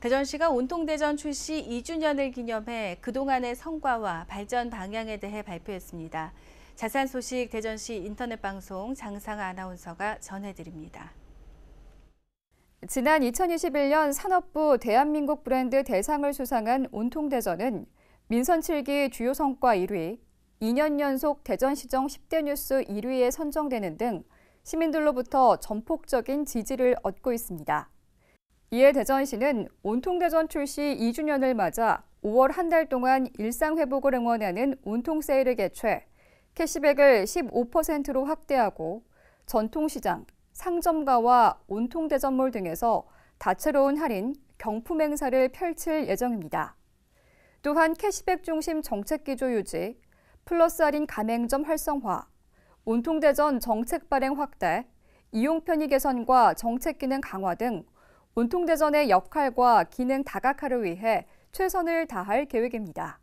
대전시가 온통대전 출시 2주년을 기념해 그동안의 성과와 발전 방향에 대해 발표했습니다. 자세 소식 대전시 인터넷 방송 장상 아나운서가 전해드립니다. 지난 2021년 산업부 대한민국 브랜드 대상을 수상한 온통대전은 민선 7기 주요 성과 1위, 2년 연속 대전시정 10대 뉴스 1위에 선정되는 등 시민들로부터 전폭적인 지지를 얻고 있습니다. 이에 대전시는 온통대전 출시 2주년을 맞아 5월 한 달 동안 일상 회복을 응원하는 온통 세일을 개최, 캐시백을 15%로 확대하고 전통시장, 상점가와 온통대전몰 등에서 다채로운 할인, 경품 행사를 펼칠 예정입니다. 또한 캐시백 중심 정책 기조 유지, 플러스 할인 가맹점 활성화, 온통대전 정책 발행 확대, 이용 편의 개선과 정책 기능 강화 등 문통대전의 역할과 기능 다각화를 위해 최선을 다할 계획입니다.